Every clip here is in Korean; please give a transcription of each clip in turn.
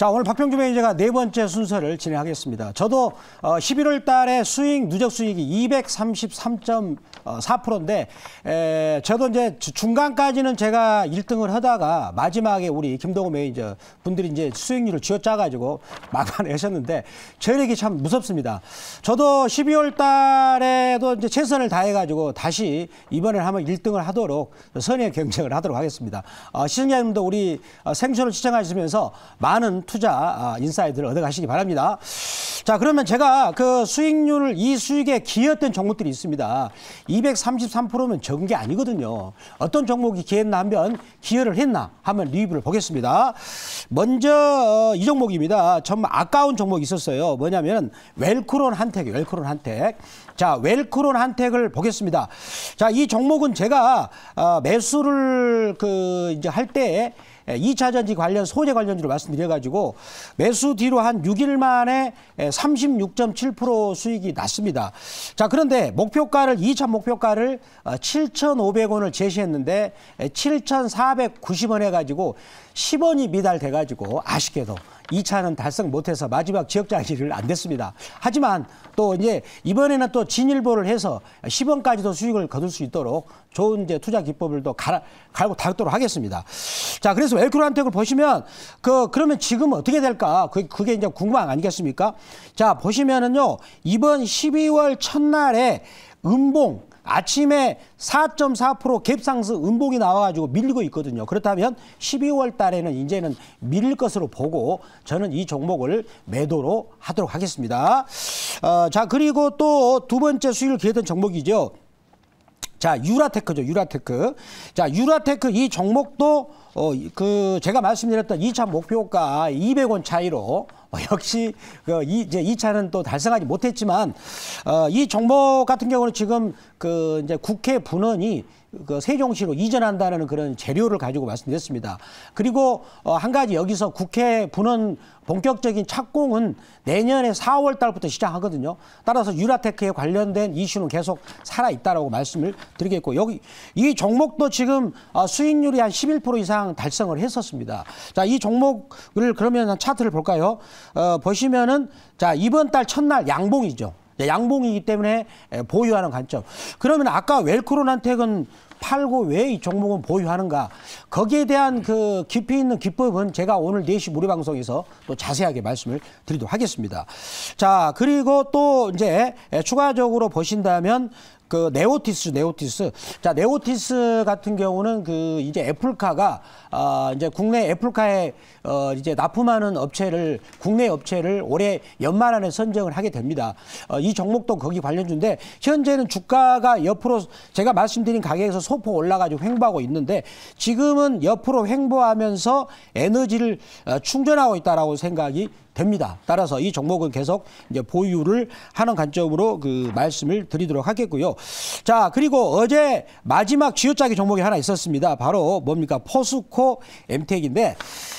자, 오늘 박병주 매니저가 네 번째 순서를 진행하겠습니다. 저도 11월 어, 달에 수익, 누적 수익이 233.4%인데, 에, 저도 이제 중간까지는 제가 1등을 하다가 마지막에 우리 김동호 매니저 분들이 이제 수익률을 쥐어 짜가지고 막판에 하셨는데, 저력이 참 무섭습니다. 저도 12월 달에도 이제 최선을 다해가지고 다시 이번에 한번 1등을 하도록 선의 경쟁을 하도록 하겠습니다. 어, 시청자님도 우리 어, 생쇼를 시청하시면서 많은 투자 아, 인사이드를 얻어가시기 바랍니다. 자, 그러면 제가 그 수익률 이 수익에 기여했던 종목들이 있습니다. 233%면 적은 게 아니거든요. 어떤 종목이 기했나 여 한번 기여를 했나 한번 리뷰를 보겠습니다. 먼저 어, 이 종목입니다. 좀 아까운 종목이 있었어요. 뭐냐면 웰크론 한택, 웰크론 한택. 자, 웰크론 한택을 보겠습니다. 자, 이 종목은 제가 어, 매수를 그 이제 할때 2차 예, 전지 관련 소재 관련주를 말씀드려가지고 매수 뒤로 한 6일 만에 36.7% 예, 수익이 났습니다. 자 그런데 목표가를 2차 목표가를 7,500원을 어, 제시했는데 7,490원 예, 해가지고 10원이 미달돼가지고 아쉽게도 2차는 달성 못해서 마지막 지역장치를 안 됐습니다. 하지만 또 이제 이번에는 또 진일보를 해서 10원까지도 수익을 거둘 수 있도록 좋은 이제 투자 기법을 또 갈아, 갈고 닦도록 하겠습니다. 자, 그래서 웰크로 한택을 보시면 그 그러면 지금 어떻게 될까? 그 그게 이제 궁금한 거 아니겠습니까? 자, 보시면은요. 이번 12월 첫날에 음봉 아침에 4.4% 갭상승 음봉이 나와가지고 밀리고 있거든요. 그렇다면 12월 달에는 이제는 밀릴 것으로 보고 저는 이 종목을 매도로 하도록 하겠습니다. 어, 자 그리고 또 두 번째 수익을 기했던 종목이죠. 자, 유라테크죠. 유라테크. 자, 유라테크 이 종목도 어, 그 제가 말씀드렸던 2차 목표가 200원 차이로 어, 역시 그 이, 이제 2차는 또 달성하지 못했지만 어, 이 종목 같은 경우는 지금 그 이제 국회 분원이 그 세종시로 이전한다는 그런 재료를 가지고 말씀드렸습니다. 그리고 어, 한 가지 여기서 국회 분원 본격적인 착공은 내년에 4월 달부터 시작하거든요. 따라서 유라테크에 관련된 이슈는 계속 살아 있다라고 말씀을 드리겠고 여기 이 종목도 지금 아, 수익률이 한 11% 이상 달성을 했었습니다. 자, 이 종목을 그러면 차트를 볼까요? 어, 보시면은 자, 이번 달 첫날 양봉이죠. 예, 양봉이기 때문에 예, 보유하는 관점. 그러면 아까 웰크론 한택은 팔고 왜 이종목은 보유하는가 거기에 대한 그 깊이 있는 기법은 제가 오늘 4시 무료 방송에서 또 자세하게 말씀을 드리도록 하겠습니다. 자 그리고 또 이제 추가적으로 보신다면 그 네오티스 네오티스 자 네오티스 같은 경우는 그 이제 애플카가 아 이제 국내 애플카에 어 이제 납품하는 업체를 국내 업체를 올해 연말 안에 선정을 하게 됩니다. 어, 이 종목도 거기 관련주인데 현재는 주가가 옆으로 제가 말씀드린 가격에서 소포 올라가지고 횡보하고 있는데 지금은 옆으로 횡보하면서 에너지를 어, 충전하고 있다라고 생각이 됩니다. 따라서 이 종목은 계속 이제 보유를 하는 관점으로 그 말씀을 드리도록 하겠고요. 자, 그리고 어제 마지막 지어짜기 종목이 하나 있었습니다. 바로 뭡니까? 포스코 엠텍인데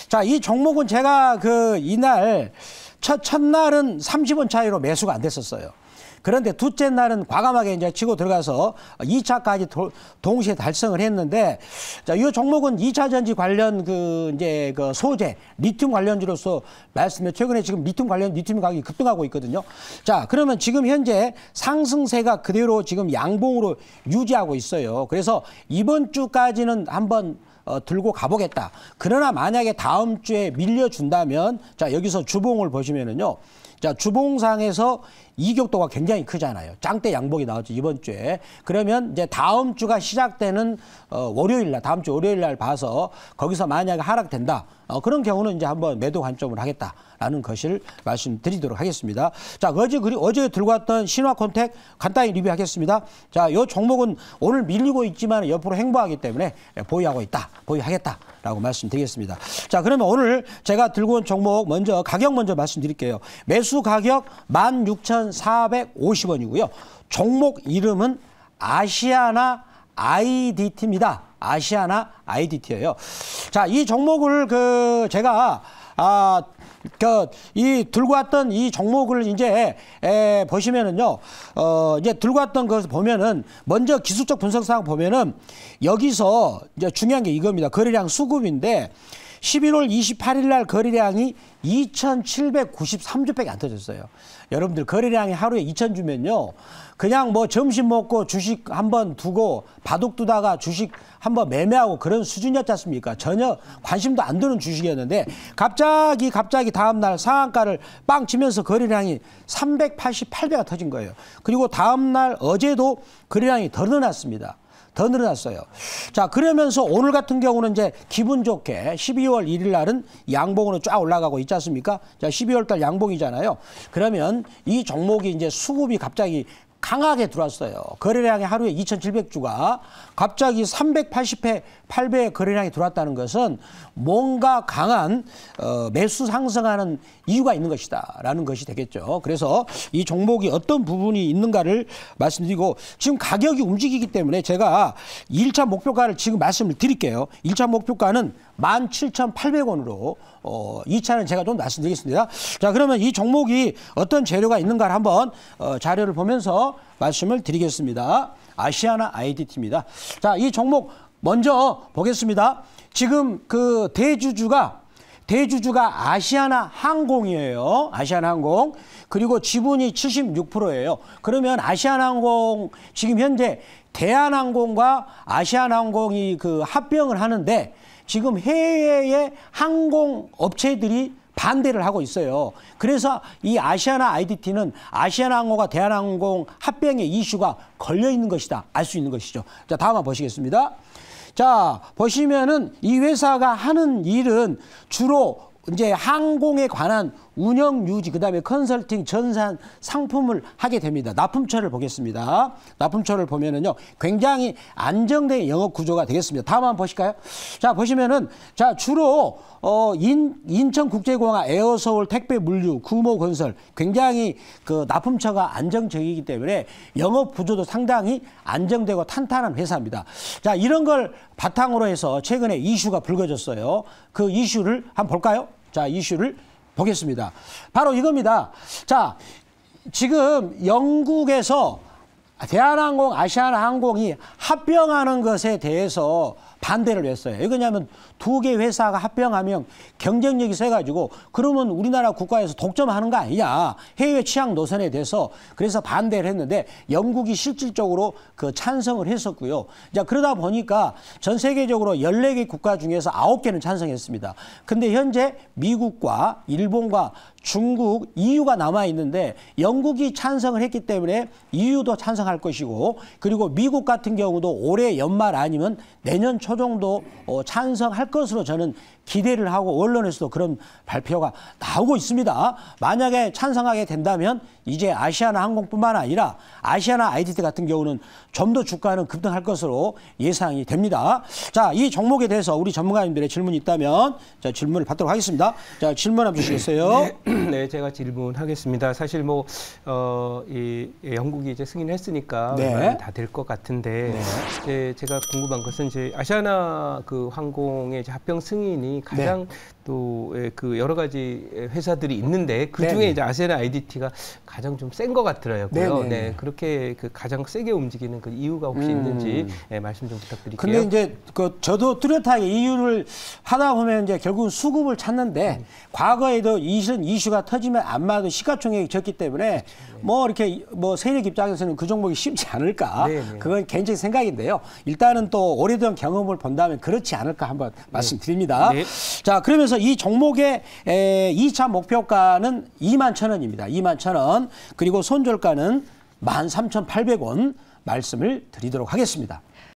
자, 이 종목은 제가 그 이날 첫 첫날은 30원 차이로 매수가 안 됐었어요. 그런데 둘째 날은 과감하게 이제 치고 들어가서 2차까지 도, 동시에 달성을 했는데 자, 이 종목은 2차 전지 관련 그 이제 그 소재 리튬 관련주로서 말씀해 최근에 지금 리튬 관련 리튬 가격이 급등하고 있거든요. 자, 그러면 지금 현재 상승세가 그대로 지금 양봉으로 유지하고 있어요. 그래서 이번 주까지는 한번 어, 들고 가보겠다. 그러나 만약에 다음 주에 밀려준다면 자 여기서 주봉을 보시면은요. 자, 주봉상에서 이격도가 굉장히 크잖아요. 짱대 양봉이 나왔죠, 이번 주에. 그러면 이제 다음 주가 시작되는 어, 월요일 날, 다음 주 월요일 날 봐서 거기서 만약에 하락된다. 어, 그런 경우는 이제 한번 매도 관점을 하겠다라는 것을 말씀드리도록 하겠습니다. 자, 어제, 그리, 어제 들고 왔던 신화 콘택 간단히 리뷰하겠습니다. 자, 요 종목은 오늘 밀리고 있지만 옆으로 행보하기 때문에 보유하고 있다. 보유하겠다라고 말씀드리겠습니다. 자, 그러면 오늘 제가 들고 온 종목 먼저 가격 먼저 말씀드릴게요. 매수 매수 가격 16,450원이고요. 종목 이름은 아시아나 IDT입니다. 아시아나 IDT예요. 자, 이 종목을 그 제가 아, 그, 이, 들고 왔던 이 종목을 이제, 에, 보시면은요, 어, 이제 들고 왔던 것을 보면은, 먼저 기술적 분석상 보면은, 여기서 이제 중요한 게 이겁니다. 거래량 수급인데, 11월 28일 날 거래량이 2,793주밖에 안 터졌어요. 여러분들 거래량이 하루에 2,000주면요. 그냥 뭐 점심 먹고 주식 한번 두고 바둑 두다가 주식 한번 매매하고 그런 수준이었지 않습니까? 전혀 관심도 안 드는 주식이었는데 갑자기 갑자기 다음 날 상한가를 빵 치면서 거래량이 388배가 터진 거예요. 그리고 다음 날 어제도 거래량이 더 늘어났습니다. 더 늘어났어요. 자, 그러면서 오늘 같은 경우는 이제 기분 좋게 12월 1일 날은 양봉으로 쫙 올라가고 있지 않습니까? 자, 12월 달 양봉이잖아요. 그러면 이 종목이 이제 수급이 갑자기 강하게 들어왔어요. 거래량이 하루에 2,700주가 갑자기 380회 8배 거래량이 들어왔다는 것은 뭔가 강한 어, 매수 상승하는 이유가 있는 것이다라는 것이 되겠죠. 그래서 이 종목이 어떤 부분이 있는가를 말씀드리고 지금 가격이 움직이기 때문에 제가 1차 목표가를 지금 말씀을 드릴게요. 1차 목표가는 17,800원으로 어, 2차는 제가 좀 말씀드리겠습니다. 자, 그러면 이 종목이 어떤 재료가 있는가를 한번 어, 자료를 보면서 말씀을 드리겠습니다. 아시아나 IDT입니다. 자, 이 종목 먼저 보겠습니다. 지금 그 대주주가 대주주가 아시아나 항공이에요. 아시아나 항공. 그리고 지분이 76%예요. 그러면 아시아나 항공 지금 현재 대한항공과 아시아나 항공이 그 합병을 하는데 지금 해외의 항공 업체들이 반대를 하고 있어요. 그래서 이 아시아나 IDT는 아시아나항공과 대한항공 합병의 이슈가 걸려 있는 것이다. 알 수 있는 것이죠. 자, 다음 화 보시겠습니다. 자, 보시면은 이 회사가 하는 일은 주로 이제 항공에 관한 운영 유지 그다음에 컨설팅 전산 상품을 하게 됩니다. 납품처를 보겠습니다. 납품처를 보면은요. 굉장히 안정된 영업 구조가 되겠습니다. 다음 한번 보실까요? 자, 보시면은 자, 주로 어 인, 인천국제공항 에어서울 택배 물류 구모 건설 굉장히 그 납품처가 안정적이기 때문에 영업 구조도 상당히 안정되고 탄탄한 회사입니다. 자, 이런 걸 바탕으로 해서 최근에 이슈가 불거졌어요. 그 이슈를 한번 볼까요? 자, 이슈를 보겠습니다. 바로 이겁니다. 자, 지금 영국에서 대한항공, 아시아나항공이 합병하는 것에 대해서 반대를 했어요. 왜 그러냐면 두 개 회사가 합병하면 경쟁력이 세가지고 그러면 우리나라 국가에서 독점하는 거 아니냐. 해외 취향 노선에 대해서 그래서 반대를 했는데 영국이 실질적으로 그 찬성을 했었고요. 자, 그러다 보니까 전 세계적으로 열네 개 국가 중에서 아홉 개는 찬성했습니다. 근데 현재 미국과 일본과 중국, EU가 남아 있는데 영국이 찬성을 했기 때문에 EU도 찬성할 것이고 그리고 미국 같은 경우도 올해 연말 아니면 내년 초 표정도 어, 찬성할 것으로 저는 기대를 하고 언론에서도 그런 발표가 나오고 있습니다. 만약에 찬성하게 된다면 이제 아시아나 항공뿐만 아니라 아시아나 아이디티 같은 경우는 좀 더 주가는 급등할 것으로 예상이 됩니다. 자, 이 종목에 대해서 우리 전문가님들의 질문이 있다면 자, 질문을 받도록 하겠습니다. 자, 질문 한번 주시겠어요? 네, 네, 제가 질문하겠습니다. 사실 뭐 어, 이, 영국이 이제 승인했으니까 네. 다될 것 같은데 네. 제 제가 궁금한 것은 이제 아시아나 그 항공의 이제 합병 승인이 네. 가장 네. 또그 예, 여러 가지 회사들이 있는데 그 네, 중에 네. 이제 아세라 IDT가 가장 좀 센 것 같더라고요. 네, 그렇게 그 가장 세게 움직이는 그 이유가 혹시 음. 있는지 예, 네, 말씀 좀 부탁드릴게요. 근데 이제 그 저도 뚜렷하게 이유를 하다 보면 이제 결국 은 수급을 찾는데 음. 과거에도 이런 이슈가 터지면 안마도 시가총액이 적기 때문에 그렇죠. 뭐 이렇게 뭐 세력 입장에서는 그 종목이 쉽지 않을까 네네. 그건 개인적인 생각인데요. 일단은 또 오래된 경험을 본다면 그렇지 않을까 한번 말씀드립니다. 네. 자, 그러면서 이 종목의 에, 2차 목표가는 2만 천 원입니다. 2만 천 원. 그리고 손절가는 13,800원 말씀을 드리도록 하겠습니다.